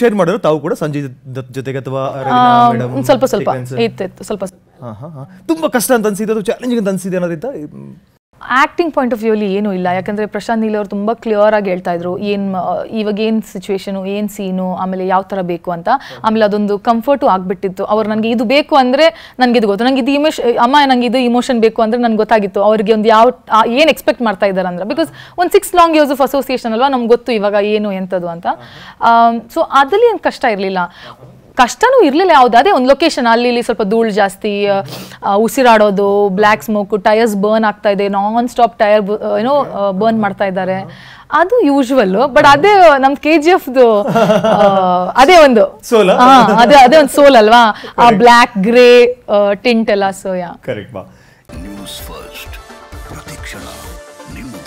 share ಮಾಡಿದ್ರೆ ತಾವು ಕೂಡ ಸಂಜಯ್ ದತ್ ಜೊತೆಗೆ ಅಥವಾ ಸ್ವಲ್ಪ ಸ್ವಲ್ಪ ಸ್ವಲ್ಪ ತುಂಬಾ ಕಷ್ಟ ಅಂತ ಅನ್ಸಿದ್ದು ಚಾಲೆಂಜಿಂಗ್ ಅಂತ ಅನ್ಸಿದೆ ಅನ್ನೋದ್ರಿಂದ ಆ್ಯಕ್ಟಿಂಗ್ ಪಾಯಿಂಟ್ ಆಫ್ ವ್ಯೂಲಿ ಏನೂ ಇಲ್ಲ ಯಾಕಂದರೆ ಪ್ರಶಾಂತ್ ನೀಲ್ ಅವರು ತುಂಬ ಕ್ಲಿಯರ್ ಆಗಿ ಹೇಳ್ತಾ ಇದ್ರು ಏನು ಇವಾಗ ಏನು ಸಿಚುವೇಶನು ಏನು ಸೀನು ಆಮೇಲೆ ಯಾವ ಥರ ಬೇಕು ಅಂತ ಆಮೇಲೆ ಅದೊಂದು ಕಂಫರ್ಟು ಆಗಿಬಿಟ್ಟಿತ್ತು ಅವ್ರು ನನಗೆ ಇದು ಬೇಕು ಅಂದರೆ ನನಗೆ ಇದು ಗೊತ್ತು ನನಗೆ ಇದು ಇಮೋಷ ಅಮ್ಮ ನನಗೆ ಇದು ಇಮೋಷನ್ ಬೇಕು ಅಂದರೆ ನನಗೆ ಗೊತ್ತಾಗಿತ್ತು ಅವರಿಗೆ ಒಂದು ಯಾವ ಏನು ಎಕ್ಸ್ಪೆಕ್ಟ್ ಮಾಡ್ತಾ ಇದ್ದಾರೆ ಅಂದ್ರೆ ಬಿಕಾಸ್ ಒಂದು six long use of association ಅಲ್ವಾ ನಮ್ಗೆ ಗೊತ್ತು ಇವಾಗ ಏನು ಎಂಥದ್ದು ಅಂತ ಸೊ ಅದರಲ್ಲಿ ಏನು ಕಷ್ಟ ಇರಲಿಲ್ಲ ಕಷ್ಟನೂ ಇರಲಿಲ್ಲ ಅದೇ ಒಂದು ಲೊಕೇಶನ್ ಅಲ್ಲಿ ಇಲ್ಲಿ ಸ್ವಲ್ಪ ಧೂಳು ಜಾಸ್ತಿ ಉಸಿರಾಡೋದು ಬ್ಲ್ಯಾಕ್ ಸ್ಮೋಕ್ ಟಯರ್ಸ್ ಬರ್ನ್ ಆಗ್ತಾ ಇದೆ ನಾನ್ ಸ್ಟಾಪ್ ಟೈರ್ ಏನೋ ಬರ್ನ್ ಮಾಡ್ತಾ ಇದ್ದಾರೆ ಅದು ಯೂಶುವಲ್ ಬಟ್ ಅದೇ ನಮ್ ಕೆ ಜಿ ಎಫ್ ಅದೇ ಒಂದು ಅದೇ ಅದೇ ಒಂದು ಸೋಲ್ ಅಲ್ವಾ ಆ ಬ್ಲ್ಯಾಕ್ ಗ್ರೇ ಟಿಂಟ್ ಎಲ್ಲ ಸೋಯಾ ಕರೆಕ್ಟ್ ನ್ಯೂಸ್ ಫಸ್ಟ್ ಪ್ರತಿಕ್ಷಣ ನ್ಯೂಸ್